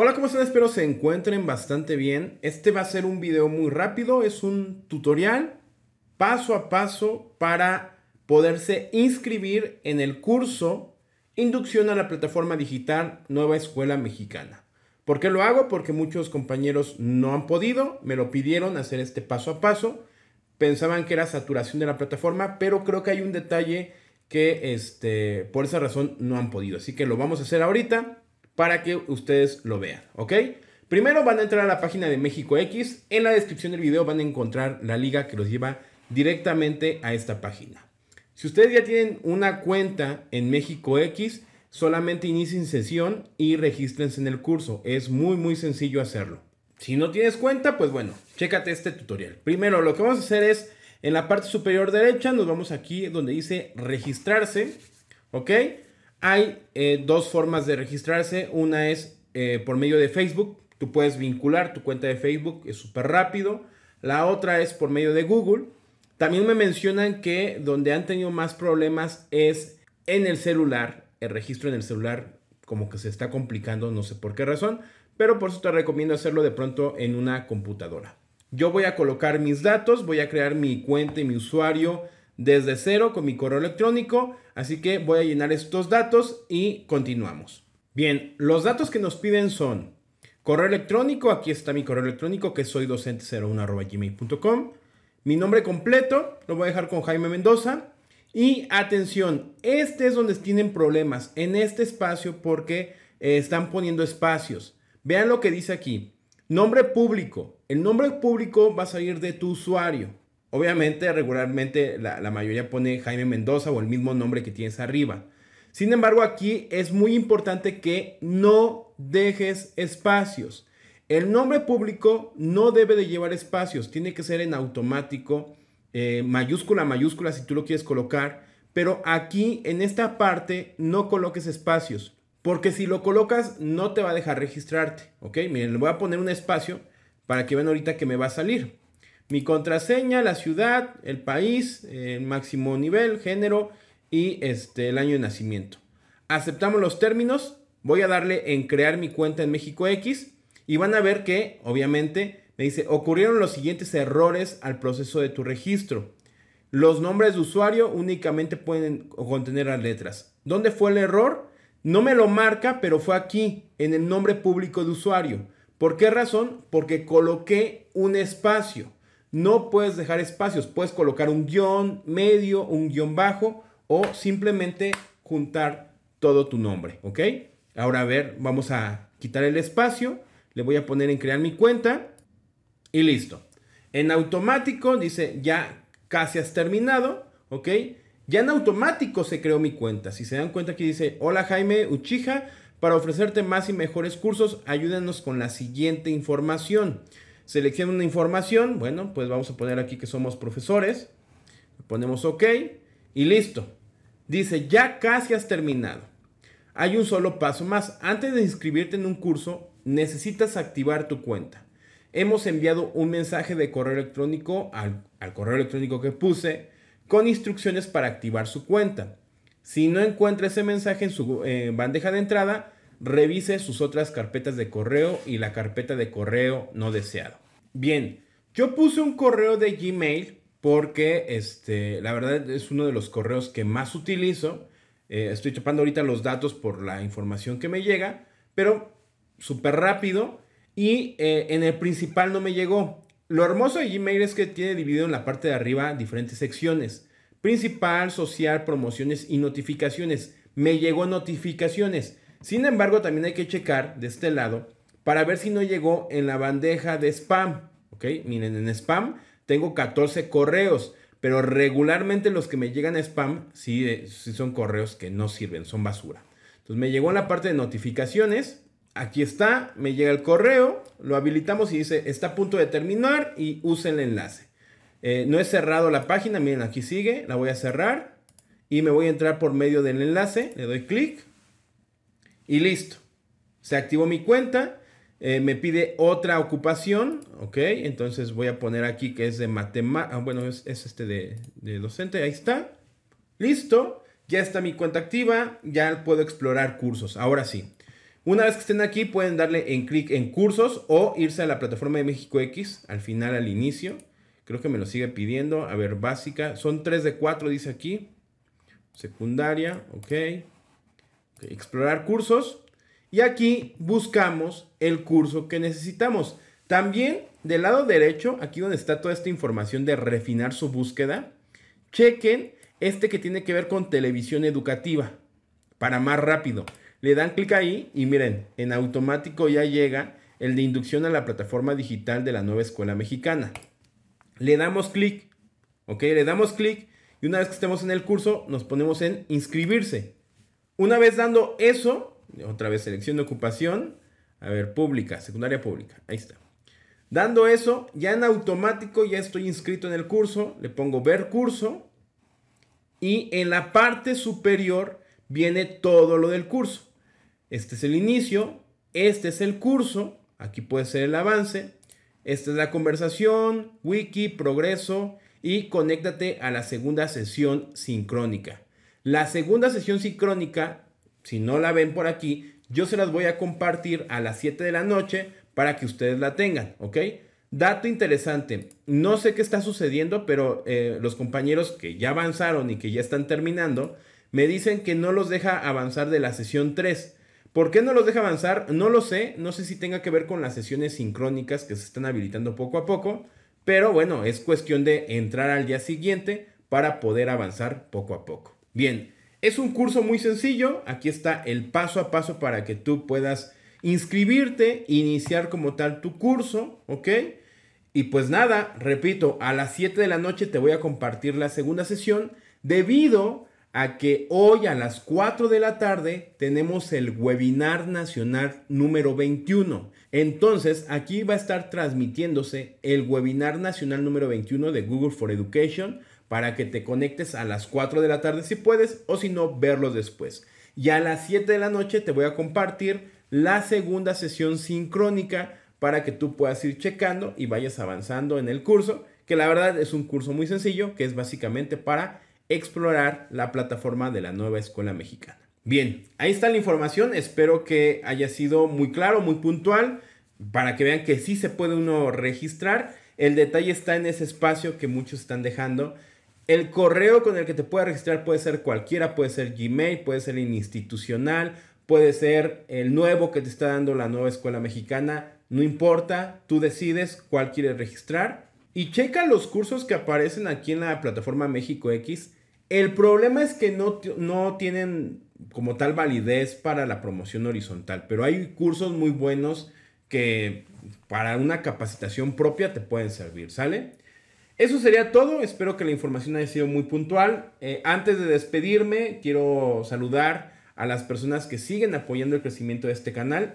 Hola, ¿cómo están? Espero se encuentren bastante bien. Este va a ser un video muy rápido, es un tutorial paso a paso para poderse inscribir en el curso Inducción a la plataforma digital Nueva Escuela Mexicana. ¿Por qué lo hago? Porque muchos compañeros no han podido, me lo pidieron hacer este paso a paso. Pensaban que era saturación de la plataforma, pero creo que hay un detalle que este, por esa razón no han podido. Así que lo vamos a hacer ahorita para que ustedes lo vean, ¿ok? Primero van a entrar a la página de México X. En la descripción del video van a encontrar la liga que los lleva directamente a esta página. Si ustedes ya tienen una cuenta en México X, solamente inicien sesión y regístrense en el curso. Es muy, muy sencillo hacerlo. Si no tienes cuenta, pues bueno, chécate este tutorial. Primero, lo que vamos a hacer es, en la parte superior derecha, nos vamos aquí donde dice registrarse, ¿ok? Hay eh, dos formas de registrarse. Una es eh, por medio de Facebook. Tú puedes vincular tu cuenta de Facebook, es súper rápido. La otra es por medio de Google. También me mencionan que donde han tenido más problemas es en el celular. El registro en el celular como que se está complicando, no sé por qué razón. Pero por eso te recomiendo hacerlo de pronto en una computadora. Yo voy a colocar mis datos, voy a crear mi cuenta y mi usuario desde cero con mi correo electrónico, así que voy a llenar estos datos y continuamos. Bien, los datos que nos piden son correo electrónico, aquí está mi correo electrónico que soy docente01@gmail.com, mi nombre completo, lo voy a dejar con Jaime Mendoza y atención, este es donde tienen problemas en este espacio porque eh, están poniendo espacios. Vean lo que dice aquí. Nombre público. El nombre público va a salir de tu usuario. Obviamente, regularmente la, mayoría pone Jaime Mendoza o el mismo nombre que tienes arriba. Sin embargo, aquí es muy importante que no dejes espacios. El nombre público no debe de llevar espacios, tiene que ser en automático, eh, mayúscula, mayúscula si tú lo quieres colocar, pero aquí en esta parte no coloques espacios, porque si lo colocas no te va a dejar registrarte, ¿ok? Miren, le voy a poner un espacio para que vean ahorita que me va a salir. Mi contraseña, la ciudad, el país, el máximo nivel, género y este, el año de nacimiento. Aceptamos los términos. Voy a darle en crear mi cuenta en México X y van a ver que, obviamente, me dice, ocurrieron los siguientes errores al proceso de tu registro. Los nombres de usuario únicamente pueden contener las letras. ¿Dónde fue el error? No me lo marca, pero fue aquí, en el nombre público de usuario. ¿Por qué razón? Porque coloqué un espacio. No puedes dejar espacios, puedes colocar un guión medio, un guión bajo o simplemente juntar todo tu nombre, ¿ok? Ahora a ver, vamos a quitar el espacio, le voy a poner en crear mi cuenta y listo. En automático dice ya casi has terminado, ¿ok? Ya en automático se creó mi cuenta. Si se dan cuenta que dice, hola Jaime Uchija, para ofrecerte más y mejores cursos, ayúdanos con la siguiente información. Selecciona una información. Bueno, pues vamos a poner aquí que somos profesores. Ponemos OK y listo. Dice, ya casi has terminado. Hay un solo paso más. Antes de inscribirte en un curso, necesitas activar tu cuenta. Hemos enviado un mensaje de correo electrónico al, correo electrónico que puse con instrucciones para activar su cuenta. Si no encuentra ese mensaje en su eh, bandeja de entrada, Revise sus otras carpetas de correo y la carpeta de correo no deseado. Bien, yo puse un correo de Gmail porque este, la verdad es uno de los correos que más utilizo. Eh, estoy chapando ahorita los datos por la información que me llega, pero súper rápido. Y eh, en el principal no me llegó. Lo hermoso de Gmail es que tiene dividido en la parte de arriba diferentes secciones. Principal, social, promociones y notificaciones. Me llegó notificaciones. Sin embargo, también hay que checar de este lado para ver si no llegó en la bandeja de spam. ¿Ok? Miren, en spam tengo 14 correos, pero regularmente los que me llegan a spam eh, sí, son correos que no sirven, son basura. Entonces me llegó en la parte de notificaciones. Aquí está, me llega el correo, lo habilitamos y dice está a punto de terminar y usa el enlace. Eh, no he cerrado la página, miren aquí sigue, la voy a cerrar y me voy a entrar por medio del enlace, le doy clic y listo. Se activó mi cuenta. Eh, me pide otra ocupación, ok, entonces voy a poner aquí que es de matemática, ah, bueno, es, este de, de, docente, ahí está, listo, ya está mi cuenta activa, ya puedo explorar cursos, ahora sí. Una vez que estén aquí pueden darle en clic en cursos o irse a la plataforma de México X, al final, al inicio, creo que me lo sigue pidiendo, a ver, básica, son 3 de 4 dice aquí, secundaria, ok, explorar cursos y aquí buscamos el curso que necesitamos. También del lado derecho, aquí donde está toda esta información de refinar su búsqueda, chequen este que tiene que ver con televisión educativa para más rápido. Le dan clic ahí y miren, en automático ya llega el de inducción a la plataforma digital de la nueva escuela mexicana. Le damos clic, ¿ok? Le damos clic y una vez que estemos en el curso nos ponemos en inscribirse. Una vez dando eso, otra vez selección de ocupación, a ver, pública, secundaria pública, ahí está. Dando eso, ya en automático ya estoy inscrito en el curso, le pongo ver curso y en la parte superior viene todo lo del curso. Este es el inicio, este es el curso, aquí puede ser el avance, esta es la conversación, wiki, progreso y conéctate a la segunda sesión sincrónica. La segunda sesión sincrónica, si no la ven por aquí, yo se las voy a compartir a las 7 de la noche para que ustedes la tengan, ¿ok? Dato interesante, no sé qué está sucediendo, pero eh, los compañeros que ya avanzaron y que ya están terminando, me dicen que no los deja avanzar de la sesión 3. ¿Por qué no los deja avanzar? No lo sé, no sé si tenga que ver con las sesiones sincrónicas que se están habilitando poco a poco, pero bueno, es cuestión de entrar al día siguiente para poder avanzar poco a poco. Bien, es un curso muy sencillo. Aquí está el paso a paso para que tú puedas inscribirte, iniciar como tal tu curso, ¿ok? Y pues nada, repito, a las 7 de la noche te voy a compartir la segunda sesión debido a que hoy a las 4 de la tarde tenemos el webinar nacional número 21. Entonces, aquí va a estar transmitiéndose el webinar nacional número 21 de Google for Education para que te conectes a las 4 de la tarde si puedes o si no verlo después. Y a las 7 de la noche te voy a compartir la segunda sesión sincrónica para que tú puedas ir checando y vayas avanzando en el curso, que la verdad es un curso muy sencillo, que es básicamente para explorar la plataforma de la nueva escuela mexicana. Bien, ahí está la información, espero que haya sido muy claro, muy puntual, para que vean que sí se puede uno registrar. El detalle está en ese espacio que muchos están dejando el correo con el que te puedes registrar puede ser cualquiera, puede ser Gmail, puede ser institucional, puede ser el nuevo que te está dando la nueva escuela mexicana, no importa, tú decides cuál quieres registrar y checa los cursos que aparecen aquí en la plataforma México X. El problema es que no, no tienen como tal validez para la promoción horizontal, pero hay cursos muy buenos que para una capacitación propia te pueden servir, ¿sale? Eso sería todo, espero que la información haya sido muy puntual. Eh, antes de despedirme, quiero saludar a las personas que siguen apoyando el crecimiento de este canal,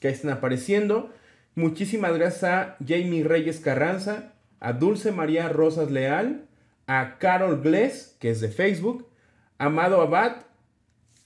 que están apareciendo. Muchísimas gracias a Jamie Reyes Carranza, a Dulce María Rosas Leal, a Carol Glez. que es de Facebook, a Amado Abad,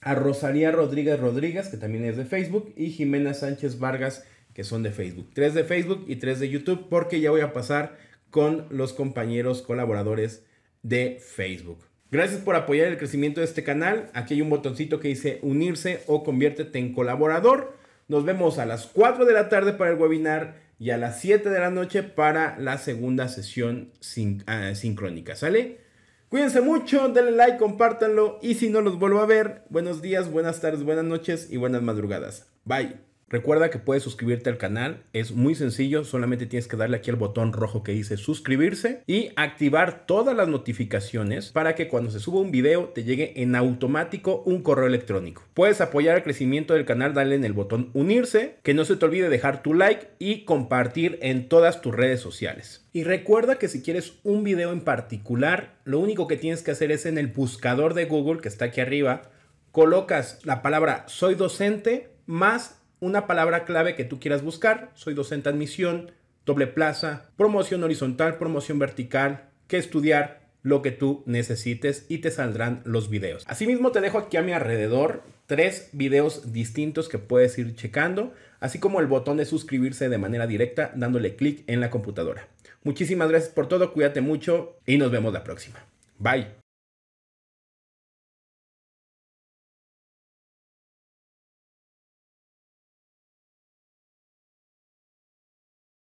a Rosalía Rodríguez Rodríguez, que también es de Facebook, y Jimena Sánchez Vargas, que son de Facebook. Tres de Facebook y tres de YouTube, porque ya voy a pasar con los compañeros colaboradores de Facebook. Gracias por apoyar el crecimiento de este canal. Aquí hay un botoncito que dice unirse o conviértete en colaborador. Nos vemos a las 4 de la tarde para el webinar y a las 7 de la noche para la segunda sesión sin, ah, sincrónica. ¿Sale? Cuídense mucho, denle like, compártanlo y si no los vuelvo a ver, buenos días, buenas tardes, buenas noches y buenas madrugadas. Bye. Recuerda que puedes suscribirte al canal, es muy sencillo, solamente tienes que darle aquí al botón rojo que dice suscribirse y activar todas las notificaciones para que cuando se suba un video te llegue en automático un correo electrónico. Puedes apoyar el crecimiento del canal, dale en el botón unirse, que no se te olvide dejar tu like y compartir en todas tus redes sociales. Y recuerda que si quieres un video en particular, lo único que tienes que hacer es en el buscador de Google que está aquí arriba, colocas la palabra soy docente más una palabra clave que tú quieras buscar. Soy docente admisión, doble plaza, promoción horizontal, promoción vertical, qué estudiar, lo que tú necesites y te saldrán los videos. Asimismo te dejo aquí a mi alrededor tres videos distintos que puedes ir checando, así como el botón de suscribirse de manera directa dándole clic en la computadora. Muchísimas gracias por todo, cuídate mucho y nos vemos la próxima. Bye.